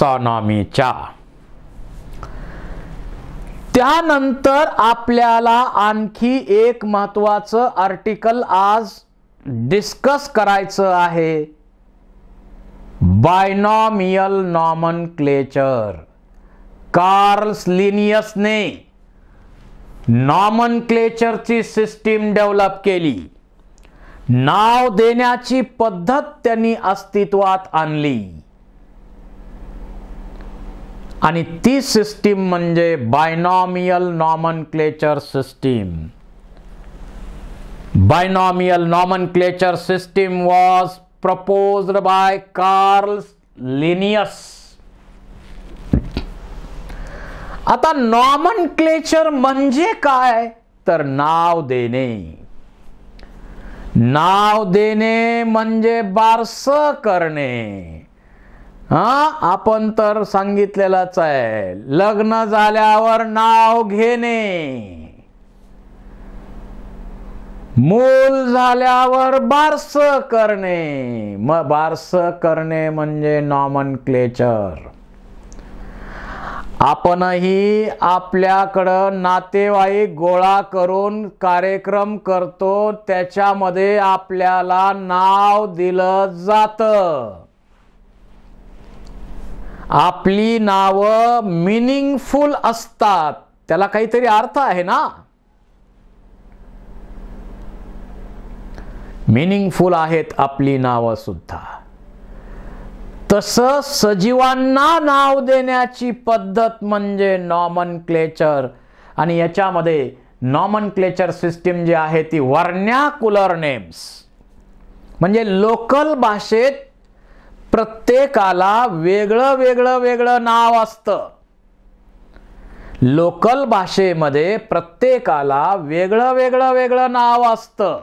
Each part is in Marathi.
टॅक्सॉनॉमीच्या त्यानंतर आपल्याला आणखी एक महत्वाचं आर्टिकल आज डिस्कस करायचं आहे बायनॉमियल नॉमन क्लेचर कार्ल्स लिनियसने नॉमन क्लेचरची सिस्टीम डेव्हलप केली नाव देण्याची पद्धत त्यांनी अस्तित्वात आणली आणि ती सिस्टीम म्हणजे binomial nomenclature system binomial nomenclature system was propose by Carl Linnaeus आता नॉमन क्लेचर म्हणजे काय तर नाव देणे नाव देणे म्हणजे बारस करणे हा आपण तर सांगितलेलाच आहे लग्न झाल्यावर नाव घेणे मूल झाल्यावर बारस करणे म बारस करणे म्हणजे नॉमन क्लेचर आपणही आपल्याकडं नातेवाईक गोळा करून कार्यक्रम करतो त्याच्यामध्ये आपल्याला नाव दिलं जातं आपली नावं मिनिंगफुल असतात त्याला काहीतरी अर्थ आहे ना मिनिंगफुल आहेत आपली नावं सुद्धा तसं सजीवांना नाव देण्याची पद्धत म्हणजे नॉमन क्लेचर आणि याच्यामध्ये नॉमन क्लेचर सिस्टीम जी आहे ती वर्ण्याकुलर नेम्स म्हणजे लोकल भाषेत प्रत्येकाला वेगळं वेगळं वेगळं नाव असतं लोकल भाषेमध्ये प्रत्येकाला वेगळं वेगळं वेगळं नाव असतं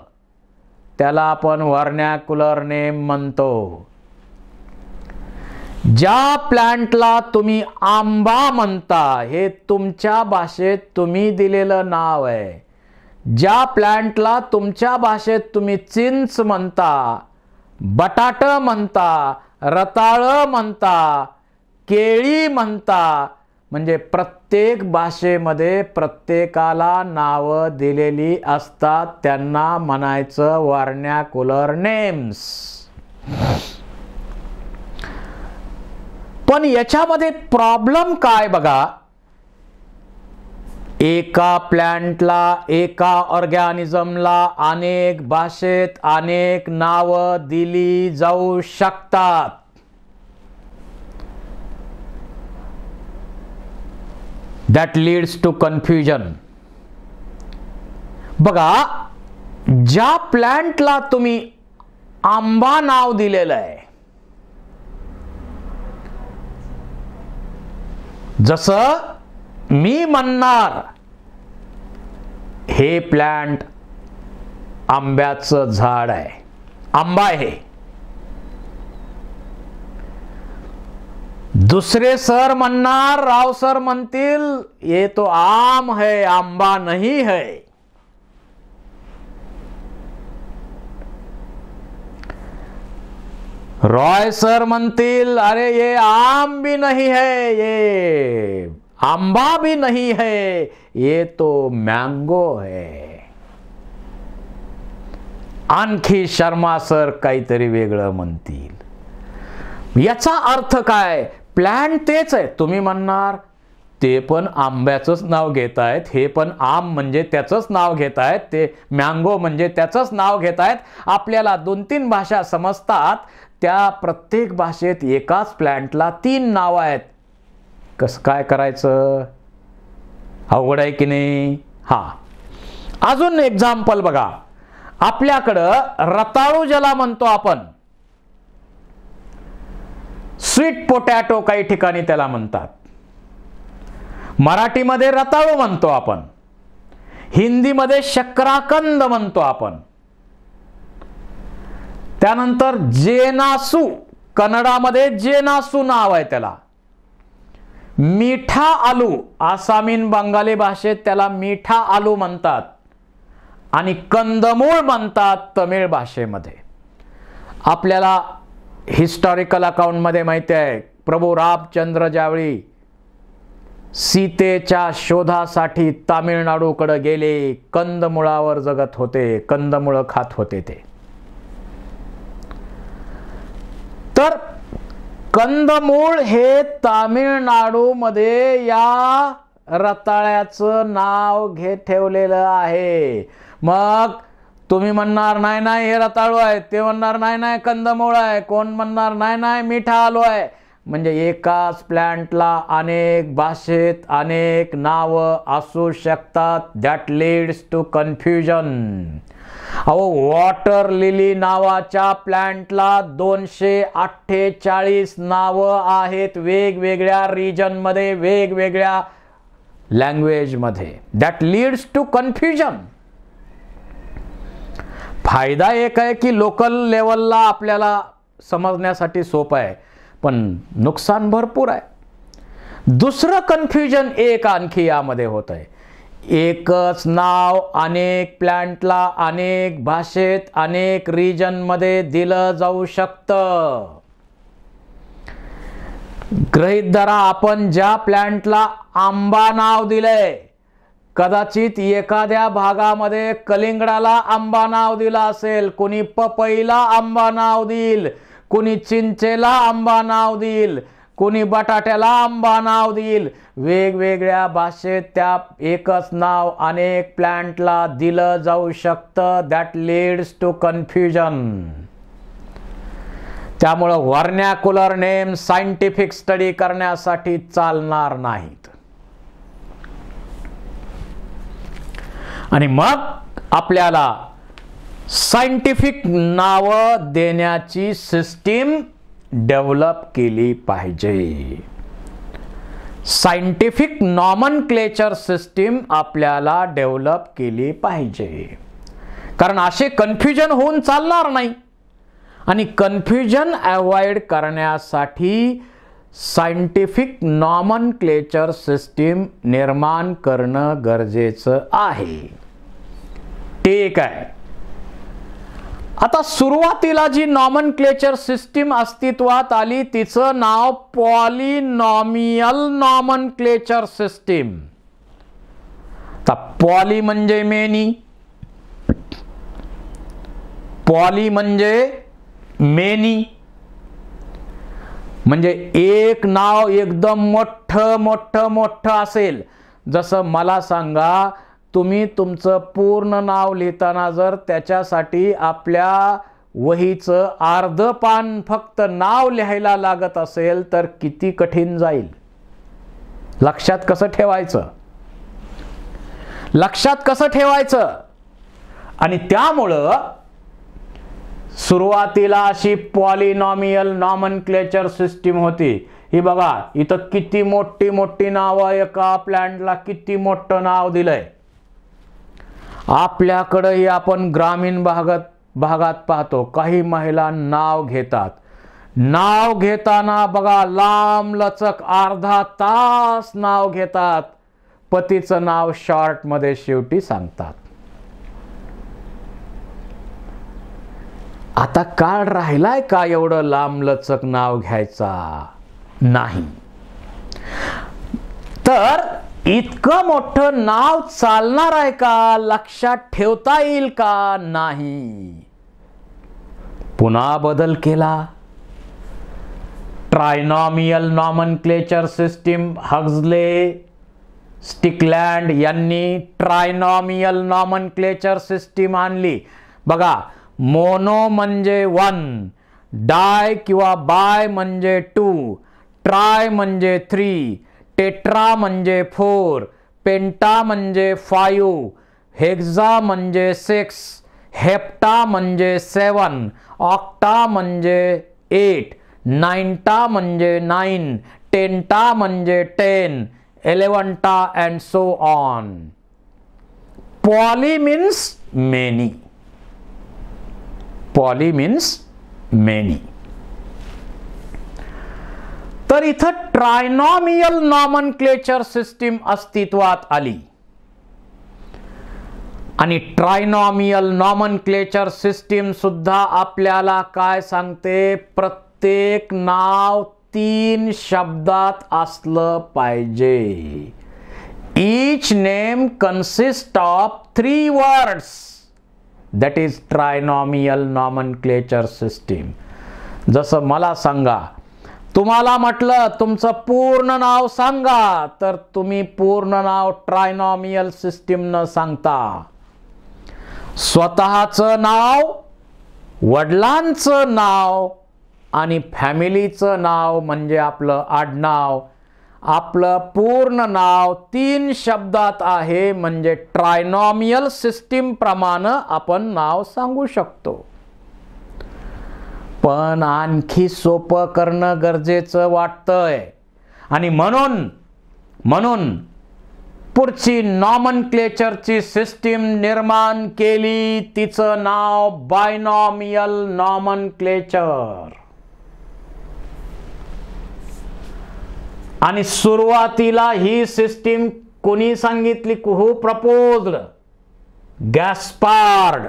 त्याला आपण वर्ण्याकुलर नेम म्हणतो ज्या प्लांटला तुम्ही आंबा म्हणता हे तुमच्या भाषेत तुम्ही दिलेलं नाव आहे ज्या प्लांटला तुमच्या भाषेत तुम्ही चिंच म्हणता बटाट म्हणता रताळं म्हणता केळी म्हणता म्हणजे प्रत्येक भाषेमध्ये प्रत्येकाला नाव दिलेली असतात त्यांना म्हणायचं कुलर नेम्स पण याच्यामध्ये प्रॉब्लेम काय बघा एका प्लॅन्टला एका ऑर्गॅनिझमला अनेक भाषेत अनेक नाव दिली जाऊ शकतात दॅट लीड्स टू कन्फ्युजन बघा ज्या प्लॅन्टला तुम्ही आंबा नाव दिलेलं आहे जसं मी म्हणणार हे प्लांट आंब्याचं झाड आहे आंबा हे दुसरे सर म्हणणार राव सर म्हणतील ये तो आम है आंबा नाही है रॉय सर म्हणतील अरे ये आम भी नहीं है ये आंबा भी नहीं है ये तो मँगो है आणखी शर्मा सर काहीतरी वेगळं म्हणतील याचा अर्थ काय प्लॅन तेच आहे तुम्ही म्हणणार ते पण आंब्याचंच नाव घेत आहेत हे पण आम म्हणजे त्याचंच नाव घेत आहेत ते मँगो म्हणजे त्याचंच नाव घेत आहेत आपल्याला दोन तीन भाषा समजतात त्या प्रत्येक भाषेत एकाच प्लॅन्टला तीन नावं आहेत कसं काय करायचं अवघड आहे की नाही हा अजून एक्झाम्पल बघा आपल्याकडं रताळू ज्याला म्हणतो आपण स्वीट पोटॅटो काही ठिकाणी त्याला म्हणतात मराठीमध्ये रताळू म्हणतो आपण हिंदीमध्ये शक्राकंद म्हणतो आपण त्यानंतर जेनासू कन्नडामध्ये जेनासू नाव आहे त्याला मिठा आलू आसामीन बंगाली भाषेत त्याला मिठा आलू म्हणतात आणि कंदमूळ म्हणतात तमिळ भाषेमध्ये आपल्याला हिस्टॉरिकल अकाउंटमध्ये माहिती आहे प्रभू रामचंद्र ज्यावेळी सीतेच्या शोधासाठी तामिळनाडूकडे गेले कंदमुळावर जगत होते कंदमुळं खात होते ते तर कंदमूळ हे तामिळनाडूमध्ये या रताळ्याचं नाव घे ठेवलेलं आहे मग तुम्ही म्हणणार नाही नाही हे रताळू आहे ते म्हणणार नाही नाही कंदमूळ आहे कोण म्हणणार नाही नाही मिठा आलो आहे म्हणजे एकाच प्लॅन्टला अनेक भाषेत अनेक नावं असू शकतात दॅट लीड्स टू कन्फ्युजन अहो वॉटर लिली नावाच्या प्लॅन्टला दोनशे अठ्ठेचाळीस नाव आहेत वेगवेगळ्या रिजनमध्ये वेगवेगळ्या लँग्वेजमध्ये दॅट लीड्स टू कन्फ्युजन फायदा एक आहे की लोकल लेवलला आपल्याला समजण्यासाठी सोपं आहे पण नुकसान भरपूर आहे दुसरं कन्फ्युजन एक आणखी यामध्ये होत आहे एकच नाव अनेक प्लॅन्टला अनेक भाषेत अनेक रिजनमध्ये दिलं जाऊ शकतं ग्रहित धरा आपण ज्या प्लॅन्टला आंबा नाव दिलंय कदाचित एखाद्या भागामध्ये कलिंगडाला आंबा नाव दिलं असेल कुणी पपईला आंबा नाव देईल कुणी चिंचेला आंबा नाव देईल कुणी बटाट्याला आंबा नाव देईल वेगवेगळ्या भाषेत त्या एकच नाव अनेक प्लॅन्टला दिलं जाऊ शकतं दॅट लीड्स टू कन्फ्युजन त्यामुळं वर्न्याकुलर नेम सायंटिफिक स्टडी करण्यासाठी चालणार नाहीत आणि मग आपल्याला सायंटिफिक नावं देण्याची सिस्टीम डेव्हलप केली पाहिजे सायंटिफिक नॉमन क्लेचर सिस्टीम आपल्याला डेव्हलप केली पाहिजे कारण असे कन्फ्युजन होऊन चालणार नाही आणि कन्फ्युजन अवॉइड करण्यासाठी सायंटिफिक नॉमन क्लेचर सिस्टीम निर्माण करणं गरजेचं आहे ठीक आहे आता सुरुवातीला जी नॉमन क्लेचर सिस्टीम अस्तित्वात आली तिचं नाव polynomial nomenclature system poly म्हणजे मेनी पॉली म्हणजे मेनी म्हणजे एक नाव एकदम मोठ मोठ मोठ असेल जसं मला सांगा तुम्ही तुमचं पूर्ण नाव लिहिताना जर त्याच्यासाठी आपल्या वहीचं अर्ध पान फक्त नाव लिहायला लागत असेल तर किती कठीण जाईल लक्षात कसं ठेवायचं लक्षात कसं ठेवायचं आणि त्यामुळं सुरुवातीला अशी पॉलिनॉमियल नॉमन क्लेचर सिस्टीम होती ही बघा इथं किती मोठी मोठी नावं एका प्लॅन्टला किती मोठं नाव दिलंय आपल्याकडंही आपण ग्रामीण भागात भागात पाहतो काही महिला नाव घेतात नाव घेताना बघा लांब लचक अर्धा तास नाव घेतात पतीचं नाव शॉर्ट मध्ये शेवटी सांगतात आता काळ राहिलाय का एवढं लांब लचक नाव घ्यायचा नाही तर इतकं मोठं नाव चालणार आहे का लक्षात ठेवता येईल का नाही पुन्हा बदल केला trinomial nomenclature system Huxley Strickland यांनी ट्रायनॉमियल नॉमन क्लेचर सिस्टीम आणली बघा मोनो म्हणजे वन डाय किंवा बाय म्हणजे टू ट्राय म्हणजे थ्री टेट्रा म्हणजे फोर पेंटा म्हणजे फायू हेक्झा म्हणजे सिक्स हेप्टा म्हणजे सेवन ऑक्टा म्हणजे एट नाईन्टा म्हणजे नाईन टेन्टा म्हणजे टेन एलेवन्टा and so on poly means many poly means many तर इथं ट्रायनॉमियल नॉमन क्लेचर सिस्टीम अस्तित्वात आली आणि ट्रायनॉमियल नॉमन क्लेचर सिस्टीम सुद्धा आपल्याला काय सांगते प्रत्येक नाव तीन शब्दात असलं पाहिजे name consist of three words that is trinomial nomenclature system जसं मला सांगा तुम्हाला म्हटलं तुमचं पूर्ण नाव सांगा तर तुम्ही पूर्ण नाव ट्रायनॉमियल सिस्टीम न सांगता स्वतःचं नाव वडिलांचं नाव आणि फॅमिलीचं नाव म्हणजे आपलं आडनाव आपलं पूर्ण नाव तीन शब्दात आहे म्हणजे ट्रायनॉमियल प्रमाण आपण नाव सांगू शकतो पण आणखी सोपं करणं गरजेचं वाटतंय आणि म्हणून म्हणून पुढची नॉमन क्लेचरची सिस्टीम निर्माण केली तिचं नाव बायनॉमियल नॉमन क्लेचर आणि सुरुवातीला ही सिस्टीम कोणी सांगितली कुहू प्रपोज गॅस्पार्ड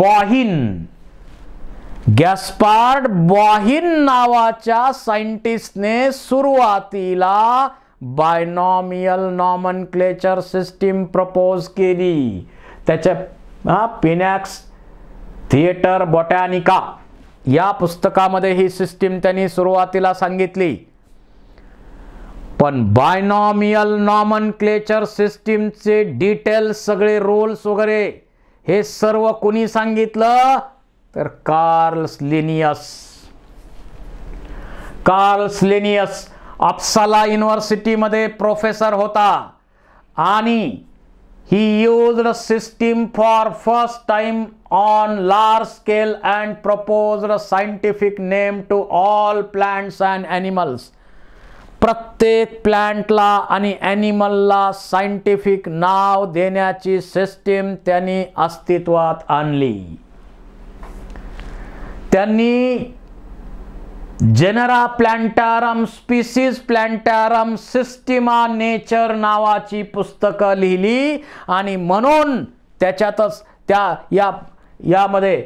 बॉहिन गॅस्पार्ड बॉहिन नावाच्या सायंटिस्टने सुरुवातीला binomial nomenclature system propose केली त्याच्या पिनॅक्स थिएटर बॉटॅनिका या पुस्तकामध्ये ही सिस्टीम त्यांनी सुरुवातीला सांगितली पण बायनॉमियल नॉमन क्लेचर सिस्टीमचे डिटेल्स सगळे रोल्स वगैरे हे सर्व कोणी सांगितलं तर Carl's Linnaeus Carl's Linnaeus Uppsala युनिव्हर्सिटीमध्ये प्रोफेसर होता आणि he used system for first time on large scale and propose scientific name to all plants and animals प्रत्येक प्लॅन्टला आणि ॲनिमलला सायंटिफिक नाव देण्याची सिस्टीम त्यांनी अस्तित्वात आणली त्यांनी Genera Plantarum Species Plantarum Systema Naturae नावाची पुस्तकं लिहिली आणि म्हणून त्याच्यातच त्या या यामध्ये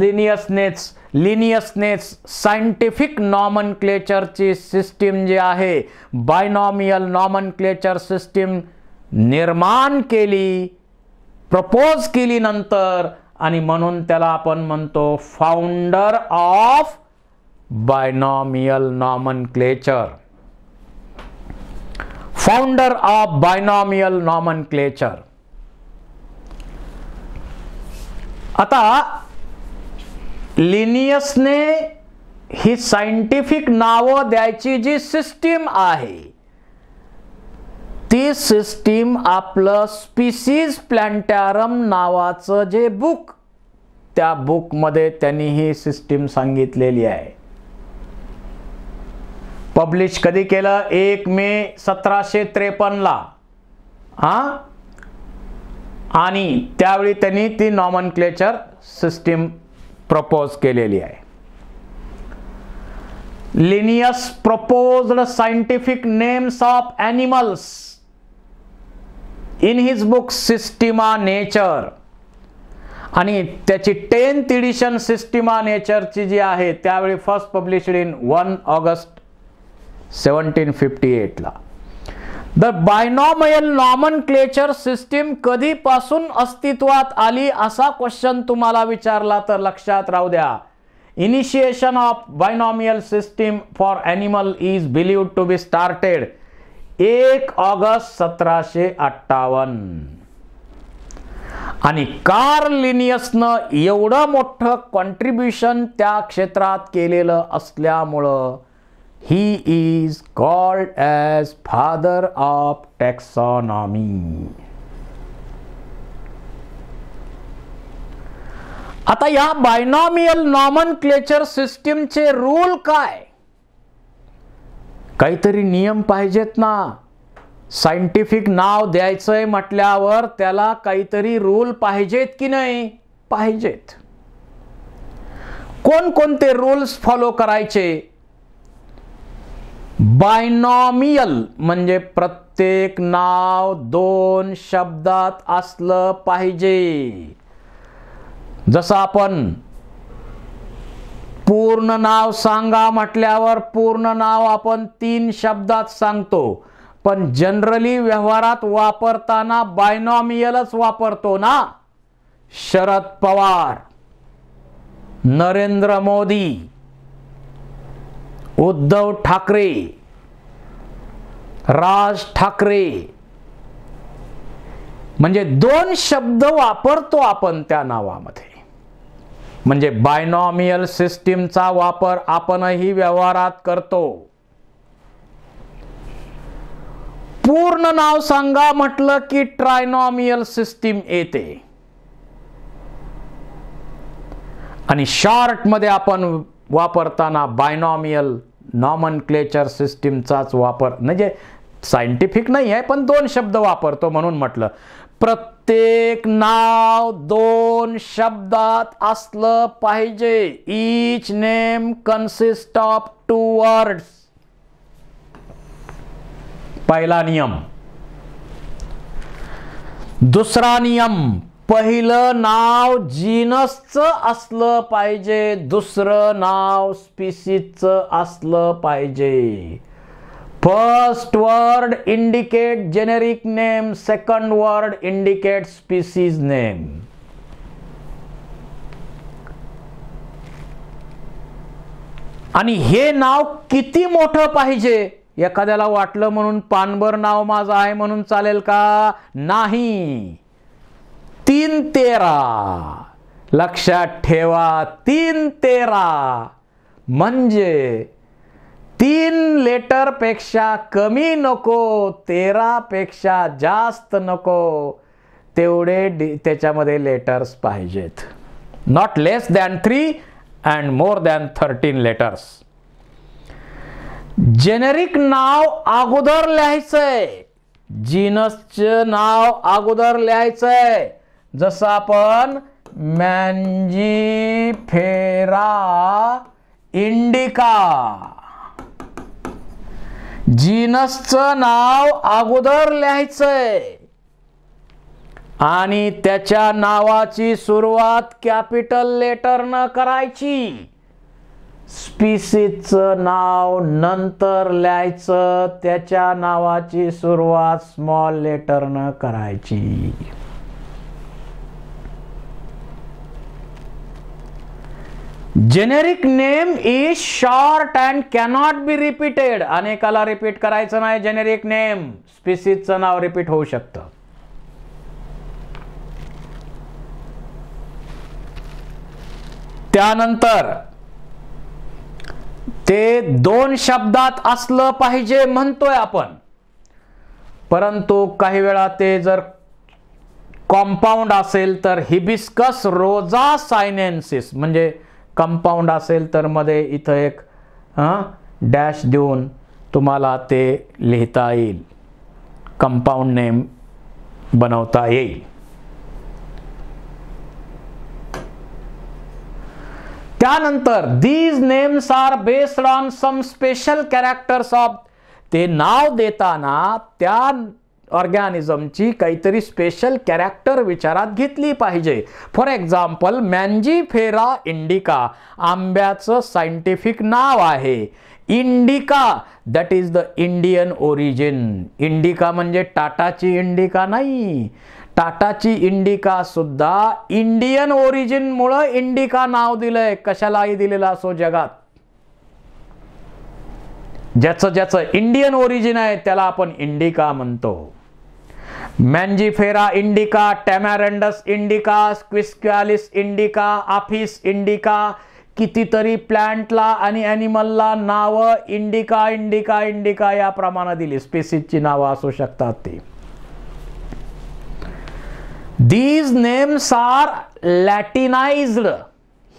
लिनियसनेस लिनियसनेस सायंटिफिक नॉमन क्लेचरची सिस्टीम जे आहे बायनॉमियल नॉमन क्लेचर सिस्टीम निर्माण केली प्रपोज केली नंतर आणि म्हणून त्याला आपण म्हणतो founder of binomial nomenclature founder of binomial nomenclature आता लिनियसने ही सायंटिफिक नावं द्यायची जी सिस्टीम आहे ती सिस्टीम आपलं स्पीसीज प्लॅन्टॅरम नावाचं जे बुक त्या बुकमध्ये त्यांनी ही सिस्टीम सांगितलेली आहे पब्लिश कधी केलं एक मे सतराशे त्रेपन्नला हा आणि त्यावेळी त्यांनी ती नॉमन क्लेचर सिस्टीम प्रपोज केलेली आहे Linnaeus proposed scientific names of animals in his book Systema Naturae आणि त्याची टेन्थ इडिशन सिस्टिमा नेचरची जी आहे त्यावेळी first published in one August seventeen fifty एटला the binomial nomenclature system कधीपासून अस्तित्वात आली असा क्वेश्चन तुम्हाला विचारला तर लक्षात राहू द्या initiation of binomial system for animal is believe to be started एक ऑगस्ट सतराशे अठ्ठावन आणि कार्लिनियसनं एवढं मोठं कॉन्ट्रीब्युशन त्या क्षेत्रात केलेलं असल्यामुळं he is called as father of taxonomy आता या बायनॉमियल नॉमन क्लेचर सिस्टीमचे रूल काय काहीतरी नियम पाहिजेत ना सायंटिफिक नाव द्यायचंय म्हटल्यावर त्याला काहीतरी रूल पाहिजेत की नाही पाहिजेत कोणकोणते रूल्स फॉलो करायचे बायनॉमियल म्हणजे प्रत्येक नाव दोन शब्दात असलं पाहिजे जसं आपण पूर्ण नाव सांगा म्हटल्यावर पूर्ण नाव आपण तीन शब्दात सांगतो पण जनरली व्यवहारात वापरताना बायनॉमियलच वापरतो ना शरद पवार नरेंद्र मोदी उद्धव ठाकरे राज ठाकरे म्हणजे दोन शब्द वापरतो आपण त्या नावामध्ये म्हणजे बायनॉमियल सिस्टीमचा वापर आपणही व्यवहारात करतो पूर्ण नाव सांगा म्हटलं की ट्रायनॉमियल सिस्टीम येते आणि शॉर्ट मध्ये आपण वापरताना बायनॉमियल नॉमन क्लेचर सिस्टीमचाच वापर म्हणजे सायंटिफिक नाही आहे पण दोन शब्द वापरतो म्हणून म्हटलं प्रत्येक नाव दोन शब्दात असलं पाहिजे each name consist of two words पहिला नियम दुसरा नियम पहिलं नाव जीनसच असलं पाहिजे दुसरं नाव स्पीसीच असलं पाहिजे first word indicate generic name second word indicate species name आणि हे नाव किती मोठं पाहिजे एखाद्याला वाटलं म्हणून पानभर नाव माझं आहे म्हणून चालेल का नाही तीन तेरा लक्षात ठेवा तीन तेरा म्हणजे तीन लेटरपेक्षा कमी नको तेरापेक्षा जास्त नको तेवढे त्याच्यामध्ये लेटर्स पाहिजेत not less than three and more than thirteen letters generic नाव अगोदर लिहायचंय जीनसचं नाव अगोदर लिहायचंय जसं आपण मॅनजी फेरा इंडिका जीनसचं नाव अगोदर लिहायचंय आणि त्याच्या नावाची सुरुवात कॅपिटल लेटरनं करायची स्पीसीजचं नाव नंतर लिहायचं त्याच्या नावाची सुरुवात स्मॉल लेटरनं करायची generic name is short and cannot be repeated अनेकाला रिपीट करायचं नाही जेनेरिक नेम स्पीसीजचं नाव रिपीट होऊ शकतं त्यानंतर ते दोन शब्दात असलं पाहिजे म्हणतोय आपण परंतु काही वेळा ते जर कॉम्पाऊंड असेल तर हिबिस्कस रोजा सायनेन्सिस म्हणजे कंपाऊंड असेल तर मध्ये इथं एक डॅश देऊन तुम्हाला ते लिहिता येईल कंपाऊंड नेम बनवता येईल त्यानंतर these names are based on some special characters of ते नाव देताना त्या ऑर्गॅनिझमची काहीतरी स्पेशल कॅरेक्टर विचारात घेतली पाहिजे फॉर एक्झाम्पल मॅनजीफेरा इंडिका आंब्याचं सायंटिफिक नाव आहे indica that is the Indian origin indica म्हणजे टाटाची इंडिका नाही टाटाची इंडिका सुद्धा इंडियन ओरिजिन मुळे इंडिका नाव दिलंय कशालाही दिलेलं असो जगात ज्याचं ज्याचं इंडियन ओरिजिन आहे त्याला आपण इंडिका म्हणतो Mangifera indica Tamarindus indica Quisqualis indica Apis indica कितीतरी प्लांटला आणि ॲनिमलला नावं इंडिका इंडिका इंडिका या प्रमाणात दिली स्पेसिसची नावं असू शकतात ती दीज नेम्स आर लॅटिनाइज्ड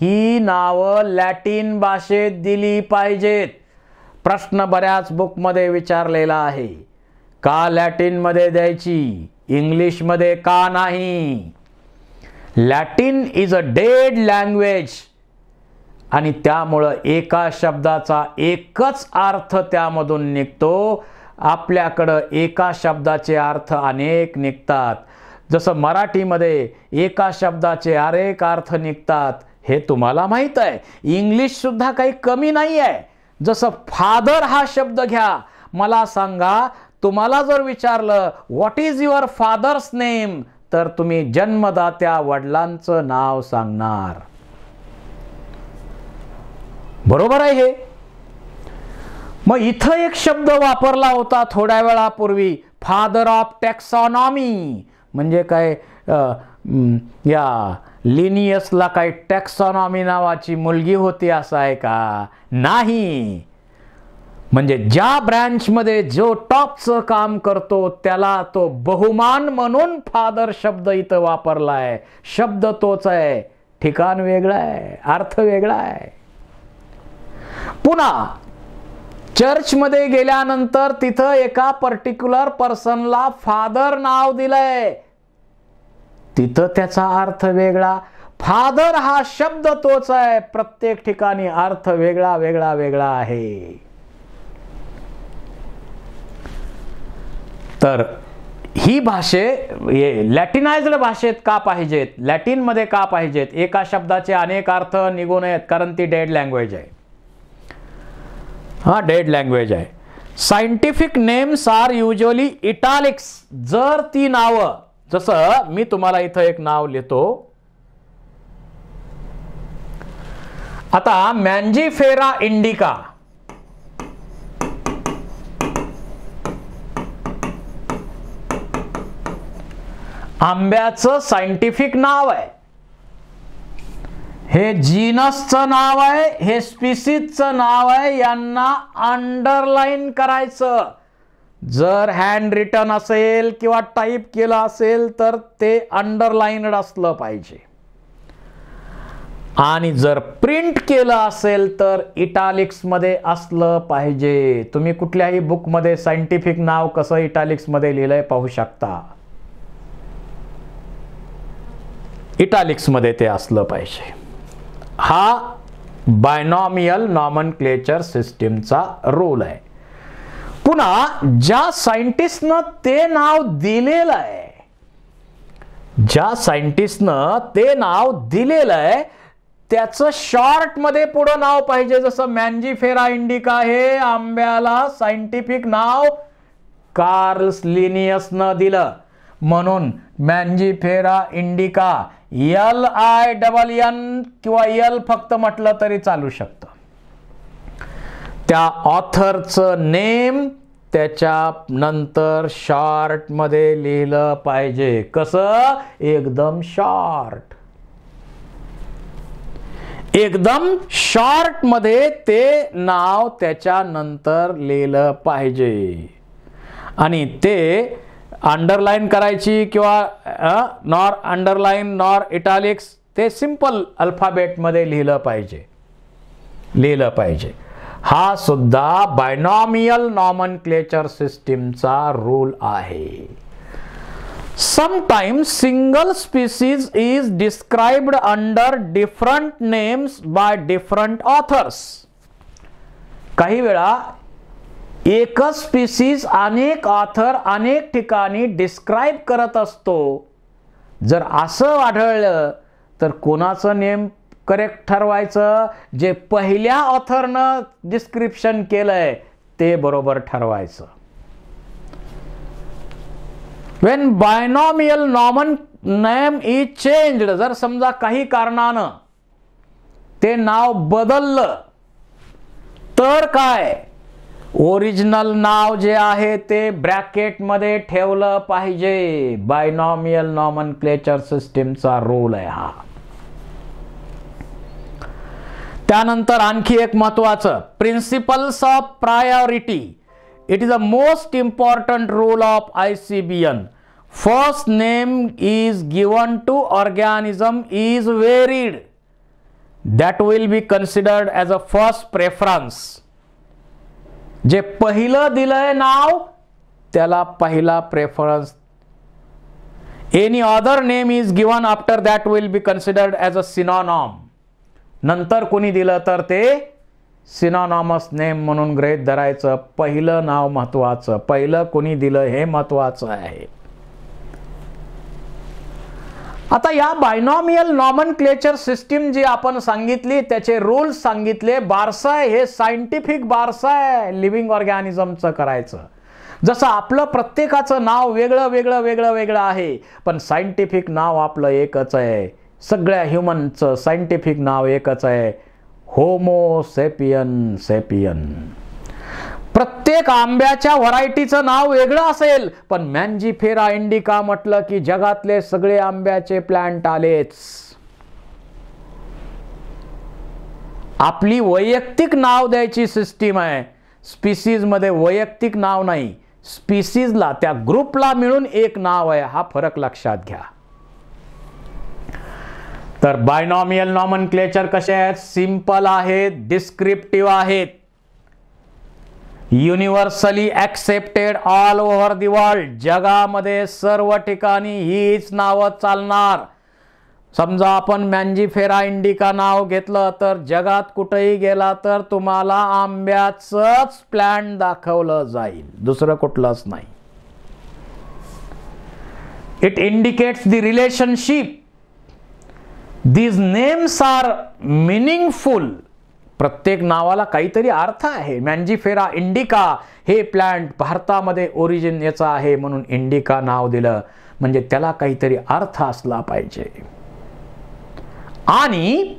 ही नावं लॅटिन भाषेत दिली पाहिजेत प्रश्न बऱ्याच बुकमध्ये विचारलेला आहे का लॅटिनमध्ये द्यायची इंग्लिशमध्ये का नाही Latin is a dead language आणि त्यामुळं एका शब्दाचा एकच अर्थ त्यामधून निघतो आपल्याकडं एका शब्दाचे अर्थ अनेक निघतात जसं मराठीमध्ये एका शब्दाचे अनेक अर्थ निघतात हे तुम्हाला माहीत आहे इंग्लिशसुद्धा काही कमी नाही आहे जसं फादर हा शब्द घ्या मला सांगा तुम्हाला जर विचारलं what is your father's name तर तुम्ही जन्मदात्या वडिलांचं नाव सांगणार बरोबर आहे हे मग इथं एक शब्द वापरला होता थोड्या वेळापूर्वी फादर ऑफ टॅक्सॉनॉमी म्हणजे काय या लिनियसला काही टॅक्सॉनॉमी नावाची मुलगी होती असं आहे का नाही म्हणजे ज्या मध्ये जो टॉपचं काम करतो त्याला तो बहुमान म्हणून फादर शब्द इथं वापरलाय शब्द तोच आहे ठिकाण वेगळं आहे अर्थ वेगळा आहे पुन्हा चर्च मध्ये गेल्यानंतर तिथं एका पर्टिक्युलर पर्सनला फादर नाव दिलंय तिथं त्याचा अर्थ वेगळा फादर हा शब्द तोच आहे प्रत्येक ठिकाणी अर्थ वेगळा वेगळा वेगळा आहे तर ही भाषे हे भाषेत का पाहिजेत लॅटिनमध्ये का पाहिजेत एका शब्दाचे अनेक अर्थ निघू आहेत कारण ती डेड लँग्वेज आहे हा डेड लँग्वेज आहे scientific names are usually italics जर ती नावं जसं मी तुम्हाला इथं एक नाव लिहितो आता मॅन्जिफेरा इंडिका आंब्याचं सायंटिफिक नाव आहे हे जीनसचं नाव आहे हे च नाव आहे यांना अंडरलाईन करायचं जर हँड रिटर्न असेल किंवा टाईप केलं असेल तर ते अंडरलाईनड असलं पाहिजे आणि जर प्रिंट केलं असेल तर इटालिक्समध्ये असलं पाहिजे तुम्ही कुठल्याही बुकमध्ये सायंटिफिक नाव कसं इटालिक्समध्ये मध्ये लिहिलंय पाहू शकता मध्ये ते असलं पाहिजे हा बायनॉमियल नॉमन क्लेचर सिस्टीमचा रोल आहे पुन्हा ज्या सायंटिस्टनं ते नाव दिलेलं आहे ज्या सायंटिस्टनं ते नाव दिलेलं आहे त्याचं मध्ये पुढं नाव पाहिजे जसं मॅनजिफेरा इंडिका हे आंब्याला सायंटिफिक नाव कार्लस लिनियसनं दिलं म्हणून फेरा indica L I double N किंवा यल फक्त म्हटलं तरी चालू शकतं त्या ऑथरचं नेम त्याच्या नंतर शॉर्टमध्ये लिहिलं पाहिजे कसं एकदम शॉर्ट एकदम मध्ये ते नाव त्याच्यानंतर लिहिलं पाहिजे आणि ते अंडरलाइन करायची किंवा नॉर अंडरलाईन नॉर इटालिक्स ते सिम्पल अल्फाबेटमध्ये लिहिलं पाहिजे लिहिलं पाहिजे हा सुद्धा बायनॉमियल नॉमन क्लेचर सिस्टीमचा रूल आहे sometimes single species is described under different names by different authors काही वेळा एकच स्पीसीस अनेक ऑथर अनेक ठिकाणी डिस्क्राईब करत असतो जर असं आढळलं तर कोणाचं नेम करेक्ट ठरवायचं जे पहिल्या ऑथरनं डिस्क्रिप्शन केलंय ते बरोबर ठरवायचं when binomial nomen name is change जर समजा काही कारणानं ते नाव बदललं तर काय ओरिजिनल नाव जे आहे ते ब्रॅकेटमध्ये ठेवलं पाहिजे बायनॉमियल नॉमन क्लेचर सिस्टीमचा रोल आहे हा त्यानंतर आणखी एक महत्वाचं principles of priority it is a most important rule of I C B N first name is given to organism is varied that will be considered as a first preference जे पहिलं दिलंय नाव त्याला पहिला preference any other name is given after that will be considered as a synonym नंतर कोणी दिलं तर ते सिनॉनॉमस नेम म्हणून ग्रहित धरायचं पहिलं नाव महत्त्वाचं पहिलं कोणी दिलं हे महत्त्वाचं आहे आता या बायनॉमियल नॉमन क्लेचर सिस्टीम जी आपण सांगितली त्याचे रूल्स सांगितले बारसाय हे सायंटिफिक बारसाय लिव्हिंग ऑर्गॅनिझमचं करायचं जसं आपलं प्रत्येकाचं नाव वेगळं वेगळं वेगळं वेगळं आहे पण सायंटिफिक नाव आपलं एकच आहे सगळ्या ह्युमनचं सायंटिफिक नाव एकच आहे होमो सेपियन सेपियन प्रत्येक आंब्याच्या व्हरायटीचं नाव वेगळं असेल पण मॅनजीफेरा इंडिका म्हटलं की जगातले सगळे आंब्याचे प्लांट आलेच आपली वैयक्तिक नाव द्यायची सिस्टीम आहे स्पीसीजमध्ये वैयक्तिक नाव नाही स्पीसीजला त्या ग्रुपला मिळून एक नाव आहे हा फरक लक्षात घ्या तर बायनॉमियल नॉमन क्लेचर कसे आहेत सिम्पल आहेत डिस्क्रिप्टिव्ह आहेत universally accepted all over the world जगामध्ये सर्व ठिकाणी हीच नावं चालणार समजा आपण मॅन्जीफेरा इंडिका नाव घेतलं तर जगात कुठेही गेला तर तुम्हाला आंब्याचंच प्लॅन दाखवलं जाईल दुसरं कुठलंच नाही it indicates the relationship these names are meaningful प्रत्येक नावाला काहीतरी अर्थ आहे मॅनजीफेरा इंडिका हे प्लॅन्ट भारतामध्ये ओरिजिन याचा आहे म्हणून इंडिका नाव दिलं म्हणजे त्याला काहीतरी अर्थ असला पाहिजे आणि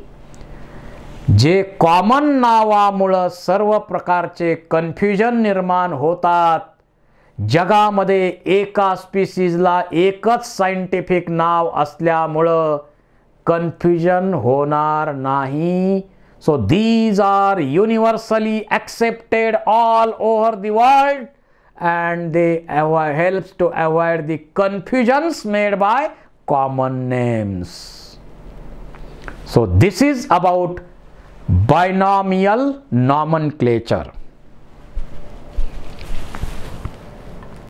जे कॉमन नावामुळं सर्व प्रकारचे कन्फ्युजन निर्माण होतात जगामध्ये एका स्पीसीजला एकच सायंटिफिक नाव असल्यामुळं कन्फ्युजन होणार नाही So these are universally accepted all over the world and they helps to avoid the confusions made by common names. So this is about binomial nomenclature.